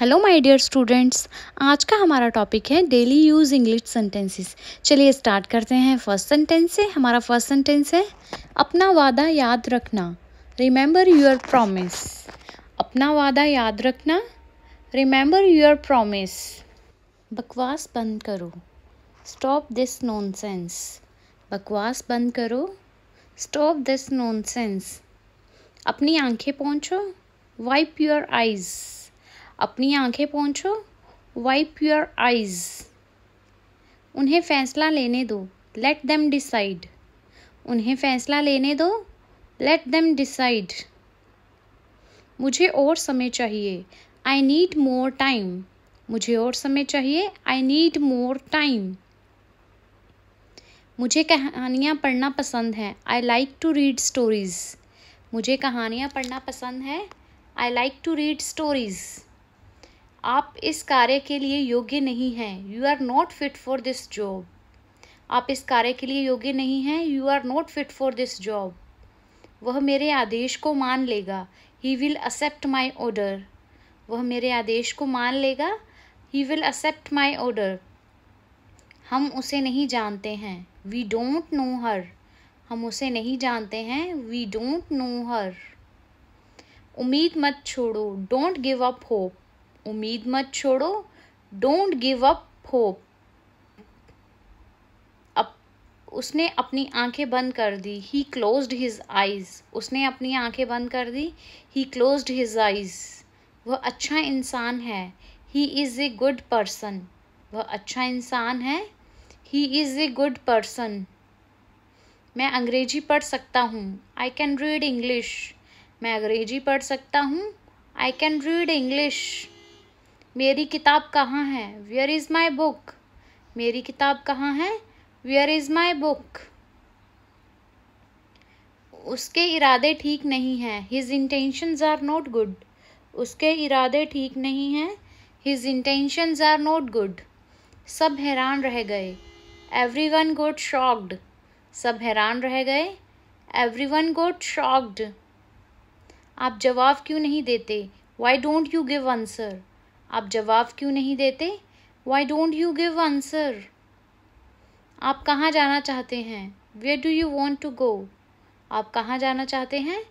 hello my dear students आज का हमारा टॉपिक है डेली यूज़ इंग्लिश सेंटेंसेस चलिए स्टार्ट करते हैं फर्स्ट सेंटेंस से हमारा फर्स्ट सेंटेंस है अपना वादा याद रखना रिमेंबर यूर प्रॉमिस अपना वादा याद रखना रिमेंबर यूर प्रॉमिस बकवास बंद करो स्टॉप दिस नॉन बकवास बंद करो स्टॉप दिस नॉन अपनी आँखें पहुँचो वाइप योर आइज़ अपनी आंखें पहुँचो वाइप योर आइज उन्हें फैसला लेने दो लेट देम डिसाइड उन्हें फैसला लेने दो लेट देम डिसाइड मुझे और समय चाहिए आई नीड मोर टाइम मुझे और समय चाहिए आई नीड मोर टाइम मुझे कहानियाँ पढ़ना पसंद है I like to read stories मुझे कहानियाँ पढ़ना पसंद है I like to read stories आप इस कार्य के लिए योग्य नहीं हैं you are not fit for this job आप इस कार्य के लिए योग्य नहीं हैं you are not fit for this job वह मेरे आदेश को मान लेगा ही विल एक्सेप्ट माई ऑर्डर वह मेरे आदेश को मान लेगा he will accept my order हम उसे नहीं जानते हैं वी डोंट नो हर हम उसे नहीं जानते हैं वी डोंट नो हर उम्मीद मत छोड़ो डोंट गिव अप होप उम्मीद मत छोड़ो don't give up hope up उसने अपनी आंखें बंद कर दी ही क्लोज्ड हिज आइज उसने अपनी आंखें बंद कर दी ही क्लोज्ड हिज आइज वह अच्छा इंसान है he is a good person वह अच्छा इंसान है he is a good person मैं अंग्रेजी पढ़ सकता हूँ आई कैन रीड इंग्लिश मैं अंग्रेजी पढ़ सकता हूँ आई कैन रीड इंग्लिश मेरी किताब कहाँ है वेयर इज़ माई बुक मेरी किताब कहाँ है वेयर इज़ माई बुक उसके इरादे ठीक नहीं हैं his intentions are not good उसके इरादे ठीक नहीं हैं his intentions are not good सब हैरान रह गए एवरी वन गोट शॉक्ड सब हैरान रह गए एवरी वन गोट शॉक्ड आप जवाब क्यों नहीं देते why don't you give answer आप जवाब क्यों नहीं देते why don't you give answer आप कहाँ जाना चाहते हैं where do you want to go आप कहाँ जाना चाहते हैं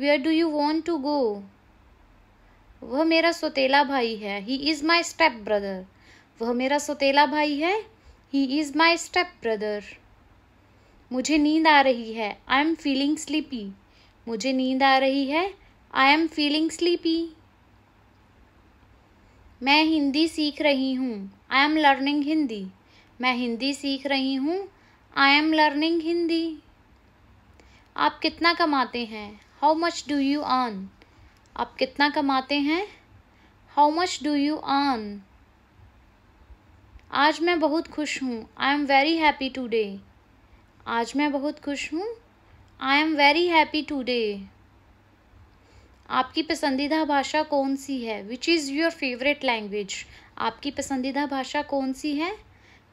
where do you want to go वह मेरा सोतेला भाई है he is my stepbrother वह मेरा सोतेला भाई है he is my stepbrother मुझे नींद आ रही है आई एम फीलिंग स्लीपी मुझे नींद आ रही है आई एम फीलिंग स्लीपी मैं हिंदी सीख रही हूँ आई एम लर्निंग हिंदी मैं हिंदी सीख रही हूँ आई एम लर्निंग हिंदी आप कितना कमाते हैं how much do you earn आप कितना कमाते हैं how much do you earn आज मैं बहुत खुश हूँ I am very happy today आज मैं बहुत खुश हूँ I am very happy today आपकी पसंदीदा भाषा कौन सी है which is your favourite language आपकी पसंदीदा भाषा कौन सी है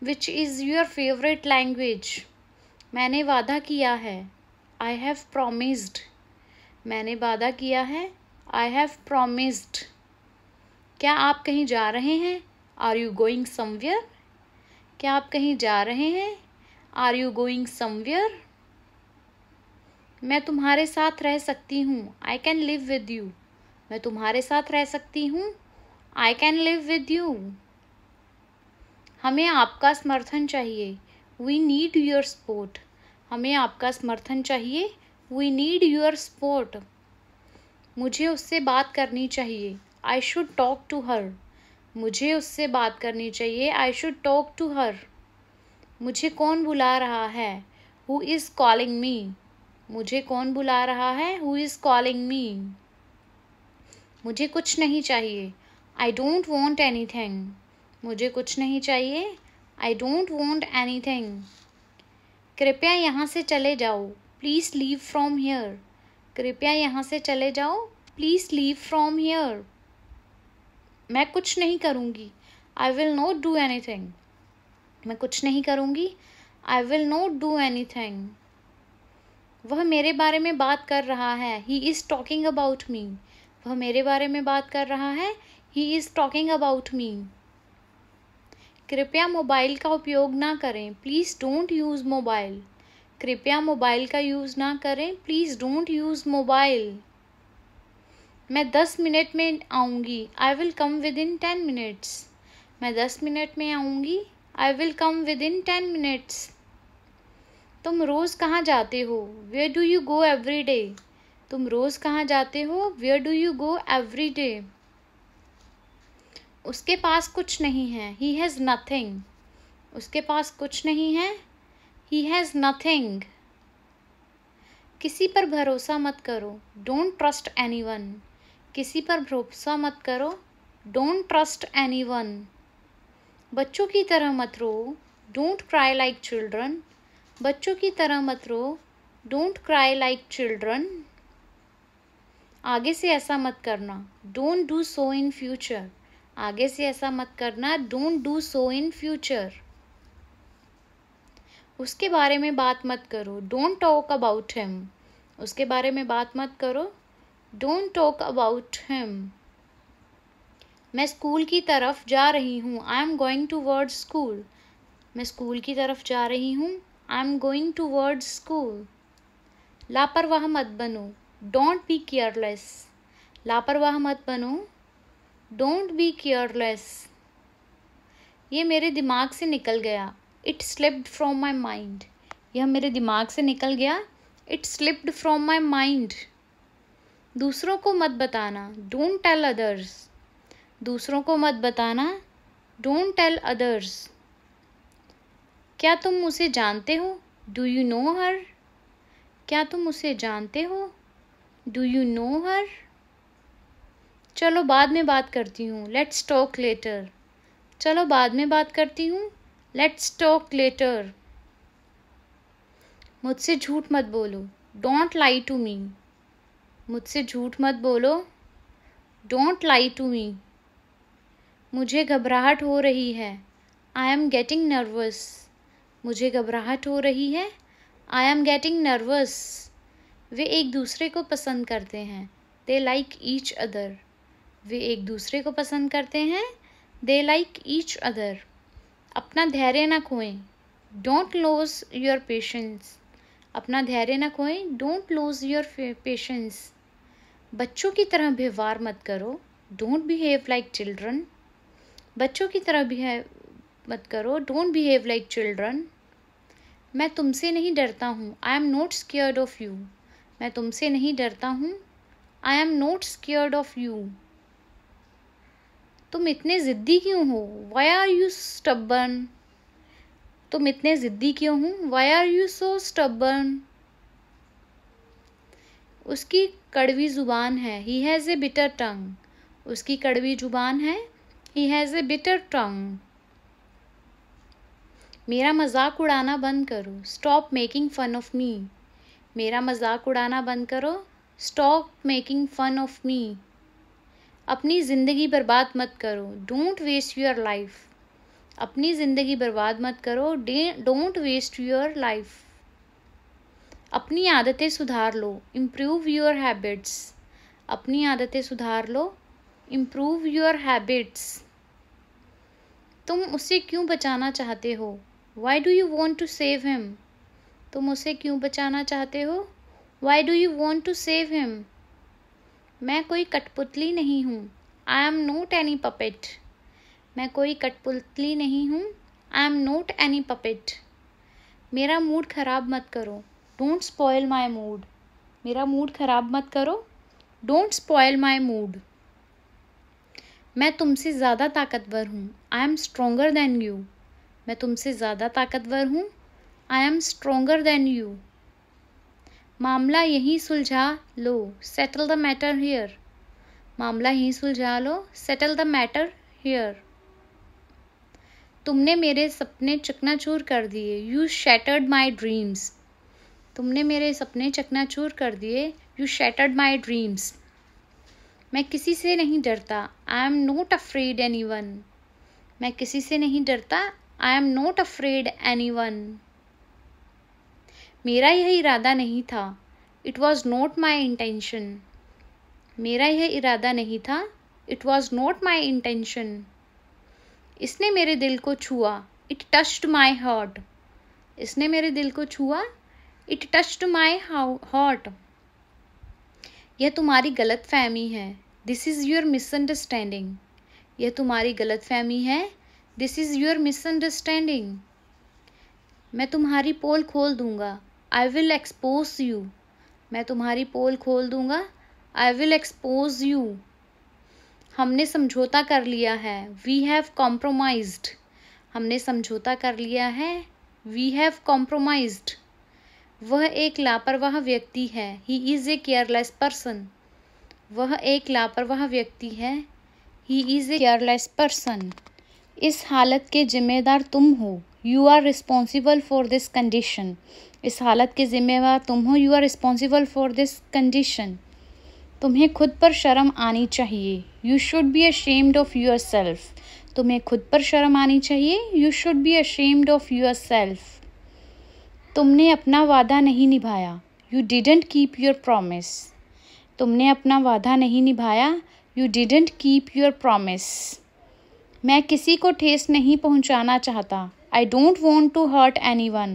which is your favourite language मैंने वादा किया है आई हैव प्रोमिस्ड मैंने वादा किया है आई हैव प्रोमिस्ड क्या आप कहीं जा रहे हैं आर यू गोइंग समवेयर क्या आप कहीं जा रहे हैं आर यू गोइंग समवेयर मैं तुम्हारे साथ रह सकती हूँ I can live with you मैं तुम्हारे साथ रह सकती हूँ I can live with you हमें आपका समर्थन चाहिए वी नीड योर सपोर्ट हमें आपका समर्थन चाहिए वी नीड योर सपोर्ट मुझे उससे बात करनी चाहिए I should talk to her मुझे उससे बात करनी चाहिए I should talk to her मुझे कौन बुला रहा है हु इज़ कॉलिंग मी मुझे कौन बुला रहा है हु इज़ कॉलिंग मी मुझे कुछ नहीं चाहिए I don't want anything मुझे कुछ नहीं चाहिए I don't want anything कृपया यहाँ से चले जाओ प्लीज़ लीव फ्रॉम हेयर कृपया यहाँ से चले जाओ प्लीज़ लीव फ्रॉम हेयर मैं कुछ नहीं करूँगी I will not do anything मैं कुछ नहीं करूँगी I will not do anything वह मेरे बारे में बात कर रहा है he is talking about me वह मेरे बारे में बात कर रहा है he is talking about me कृपया मोबाइल का उपयोग ना करें प्लीज़ डोंट यूज़ मोबाइल कृपया मोबाइल का यूज़ ना करें प्लीज़ डोंट यूज़ मोबाइल मैं दस मिनट में आऊँगी I will come within ten minutes मैं दस मिनट में आऊँगी I will come within ten minutes तुम रोज़ कहाँ जाते हो where do you go every day तुम रोज़ कहाँ जाते हो where do you go every day उसके पास कुछ नहीं है ही हैज़ नथिंग उसके पास कुछ नहीं है ही हैज़ नथिंग किसी पर भरोसा मत करो डोंट ट्रस्ट एनी वन किसी पर भरोसा मत करो डोंट ट्रस्ट एनी वन बच्चों की तरह मत रो डोंट क्राई लाइक चिल्ड्रन बच्चों की तरह मत रो डोंट क्राई लाइक चिल्ड्रन आगे से ऐसा मत करना don't do so in future आगे से ऐसा मत करना don't do so in future उसके बारे में बात मत करो डोंट टॉक अबाउट हिम उसके बारे में बात मत करो डोंट टॉक अबाउट हिम मैं स्कूल की तरफ जा रही हूँ I am going toward school मैं स्कूल की तरफ जा रही हूँ I am going toward school लापरवाह मत बनो डोंट बी केयरलेस लापरवाह मत बनो डोंट बी केयरलेस ये मेरे दिमाग से निकल गया it slipped from my mind यह मेरे दिमाग से निकल गया it slipped from my mind दूसरों को मत बताना डोंट टेल अदर्स दूसरों को मत बताना डोंट टेल अदर्स क्या तुम उसे जानते हो डू यू नो हर क्या तुम उसे जानते हो डू यू नो हर चलो बाद में बात करती हूँ लेट्स टॉक लेटर चलो बाद में बात करती हूँ लेट्स टॉक लेटर मुझसे झूठ मत बोलो डोंट लाई टू मी मुझसे झूठ मत बोलो डोंट लाई टू मी मुझे घबराहट हो रही है आई एम गेटिंग नर्वस मुझे घबराहट हो रही है आई एम गेटिंग नर्वस वे एक दूसरे को पसंद करते हैं दे लाइक ईच अदर वे एक दूसरे को पसंद करते हैं दे लाइक ईच अदर अपना धैर्य ना खोएं डोंट लूज योर पेशेंस अपना धैर्य ना खोएं डोंट लूज योर पेशेंस बच्चों की तरह व्यवहार मत करो डोंट बिहेव लाइक चिल्ड्रन बच्चों की तरह बिहेव मत करो डोंट बिहेव लाइक चिल्ड्रन मैं तुमसे नहीं डरता हूँ I am not scared of you मैं तुमसे नहीं डरता हूँ I am not scared of you तुम इतने ज़िद्दी क्यों हो वाई आर यू स्टबर्न तुम इतने ज़िद्दी क्यों हो why are you so stubborn उसकी कड़वी ज़ुबान है ही हैज़ ए बिटर टंग उसकी कड़वी ज़ुबान है ही हैज़ ए बिटर टंग मेरा मजाक उड़ाना बंद करो stop making fun of me मेरा मजाक उड़ाना बंद करो stop making fun of me अपनी ज़िंदगी बर्बाद मत करो डोंट वेस्ट योर लाइफ अपनी ज़िंदगी बर्बाद मत करो डोंट वेस्ट योर लाइफ अपनी आदतें सुधार लो इम्प्रूव योर हैबिट्स अपनी आदतें सुधार लो इम्प्रूव योर हैबिट्स तुम उसे क्यों बचाना चाहते हो why do you want to save him तुम उसे क्यों बचाना चाहते हो why do you want to save him मैं कोई कठपुतली नहीं हूँ I am not any puppet मैं कोई कठपुतली नहीं हूँ I am not any puppet मेरा मूड ख़राब मत करो डोंट स्पॉयल माई मूड मेरा मूड ख़राब मत करो डोंट स्पॉयल माई मूड मैं तुमसे ज़्यादा ताकतवर हूँ I am stronger than you मैं तुमसे ज़्यादा ताकतवर हूँ I am stronger than you मामला यहीं सुलझा लो सेटल द मैटर हियर मामला यहीं सुलझा लो सेटल द मैटर हियर तुमने मेरे सपने चकनाचूर कर दिए यू शैटर्ड माई ड्रीम्स तुमने मेरे सपने चकनाचूर कर दिए यू शैटर्ड माई ड्रीम्स मैं किसी से नहीं डरता I am not afraid anyone मैं किसी से नहीं डरता I am not afraid anyone मेरा यह इरादा नहीं था it was not my intention मेरा यह इरादा नहीं था it was not my intention इसने मेरे दिल को छुआ इट टच्ड माई हार्ट इसने मेरे दिल को छुआ इट टू माई हार्ट यह तुम्हारी गलत फहमी है दिस इज़ योर मिसअंडरस्टैंडिंग यह तुम्हारी गलत फहमी है दिस इज़ योर मिसअंडरस्टैंडिंग मैं तुम्हारी पोल खोल दूंगा आई विल एक्सपोज यू मैं तुम्हारी पोल खोल दूंगा आई विल एक्सपोज यू हमने समझौता कर लिया है वी हैव कॉम्प्रोमाइज हमने समझौता कर लिया है वी हैव कॉम्प्रोमाइज वह एक लापरवाह व्यक्ति है he is a careless person वह एक लापरवाह व्यक्ति है he is a careless person इस हालत के ज़िम्मेदार तुम हो you are responsible for this condition इस हालत के ज़िम्मेदार तुम हो you are responsible for this condition तुम्हें खुद पर शर्म आनी चाहिए you should be ashamed of yourself तुम्हें खुद पर शर्म आनी चाहिए you should be ashamed of yourself तुमने अपना वादा नहीं निभाया you didn't keep your promise तुमने अपना वादा नहीं निभाया you didn't keep your promise मैं किसी को ठेस नहीं पहुंचाना चाहता I don't want to hurt anyone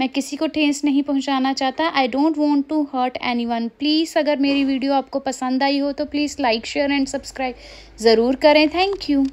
मैं किसी को ठेस नहीं पहुंचाना चाहता I don't want to hurt anyone please अगर मेरी वीडियो आपको पसंद आई हो तो please like share and subscribe ज़रूर करें थैंक यू